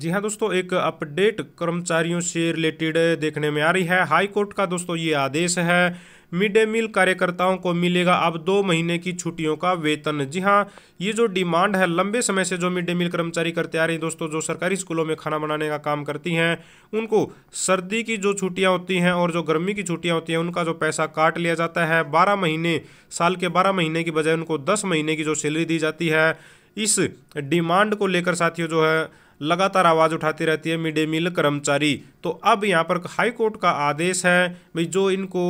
जी हाँ दोस्तों एक अपडेट कर्मचारियों से रिलेटेड देखने में आ रही है हाई कोर्ट का दोस्तों ये आदेश है मिड डे मील कार्यकर्ताओं को मिलेगा अब दो महीने की छुट्टियों का वेतन जी हाँ ये जो डिमांड है लंबे समय से जो मिड डे मील कर्मचारी करते आ रहे हैं दोस्तों जो सरकारी स्कूलों में खाना बनाने का काम करती हैं उनको सर्दी की जो छुट्टियां होती हैं और जो गर्मी की छुट्टियां होती हैं उनका जो पैसा काट लिया जाता है बारह महीने साल के बारह महीने की बजाय उनको दस महीने की जो सैलरी दी जाती है इस डिमांड को लेकर साथियों जो है लगातार आवाज़ उठाती रहती है मिड डे मील कर्मचारी तो अब यहाँ पर हाई कोर्ट का आदेश है भाई जो इनको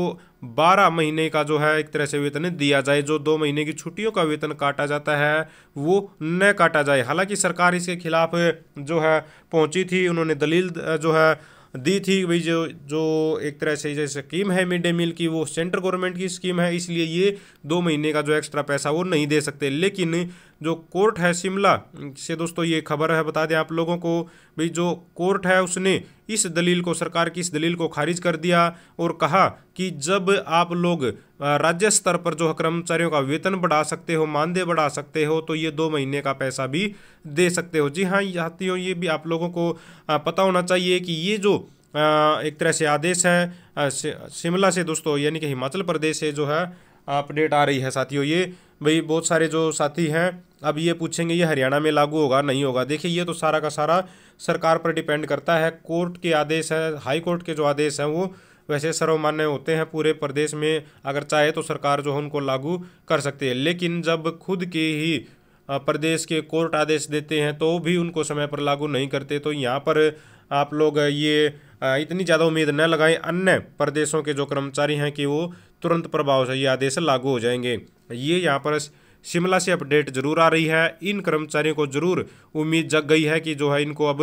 बारह महीने का जो है एक तरह से वेतन दिया जाए जो दो महीने की छुट्टियों का वेतन काटा जाता है वो न काटा जाए हालांकि सरकार इसके खिलाफ जो है पहुँची थी उन्होंने दलील जो है दी थी भाई जो जो एक तरह से जैसे स्कीम है मिड डे मील की वो सेंट्रल गवर्नमेंट की स्कीम है इसलिए ये दो महीने का जो एक्स्ट्रा पैसा वो नहीं दे सकते लेकिन जो कोर्ट है शिमला से दोस्तों ये खबर है बता दें आप लोगों को भाई जो कोर्ट है उसने इस दलील को सरकार की इस दलील को खारिज कर दिया और कहा कि जब आप लोग राज्य स्तर पर जो कर्मचारियों का वेतन बढ़ा सकते हो मानदेय बढ़ा सकते हो तो ये दो महीने का पैसा भी दे सकते हो जी हाँ साथियों ये भी आप लोगों को पता होना चाहिए कि ये जो एक तरह से आदेश है शिमला से दोस्तों यानी कि हिमाचल प्रदेश से जो है अपडेट आ रही है साथियों ये भाई बहुत सारे जो साथी हैं अब ये पूछेंगे ये हरियाणा में लागू होगा नहीं होगा देखिए ये तो सारा का सारा सरकार पर डिपेंड करता है कोर्ट के आदेश है हाई कोर्ट के जो आदेश हैं वो वैसे सर्वमान्य होते हैं पूरे प्रदेश में अगर चाहे तो सरकार जो है उनको लागू कर सकती है लेकिन जब खुद के ही प्रदेश के कोर्ट आदेश देते हैं तो भी उनको समय पर लागू नहीं करते तो यहाँ पर आप लोग ये इतनी ज़्यादा उम्मीद न लगाएं अन्य प्रदेशों के जो कर्मचारी हैं कि वो तुरंत प्रभाव से ये आदेश लागू हो जाएंगे ये यहाँ पर शिमला से अपडेट जरूर आ रही है इन कर्मचारियों को जरूर उम्मीद जग गई है कि जो है इनको अब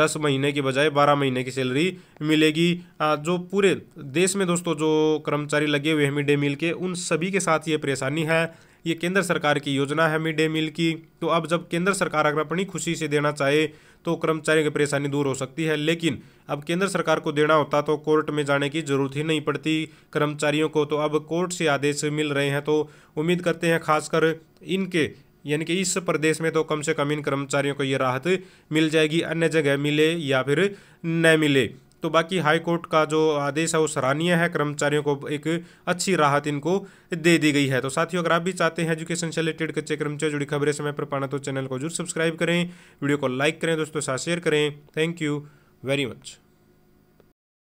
दस महीने की बजाय बारह महीने की सैलरी मिलेगी जो पूरे देश में दोस्तों जो कर्मचारी लगे हुए हैं मिड डे मील के उन सभी के साथ ये परेशानी है ये केंद्र सरकार की योजना है मिड डे मील की तो अब जब केंद्र सरकार अगर अपनी खुशी से देना चाहे तो कर्मचारियों की परेशानी दूर हो सकती है लेकिन अब केंद्र सरकार को देना होता तो कोर्ट में जाने की जरूरत ही नहीं पड़ती कर्मचारियों को तो अब कोर्ट से आदेश मिल रहे हैं तो उम्मीद करते हैं खासकर इनके यानी कि इस प्रदेश में तो कम से कम इन कर्मचारियों को ये राहत मिल जाएगी अन्य जगह मिले या फिर न मिले तो बाकी हाई कोर्ट का जो आदेश है वो सराहनीय है कर्मचारियों को एक अच्छी राहत इनको दे दी गई है तो साथियों अगर आप भी चाहते हैं एजुकेशन से रिलेटेड कच्चे कर्मचारी जुड़ी खबरें समय पर पाना तो चैनल को जरूर सब्सक्राइब करें वीडियो को लाइक करें दोस्तों साथ शेयर करें थैंक यू वेरी मच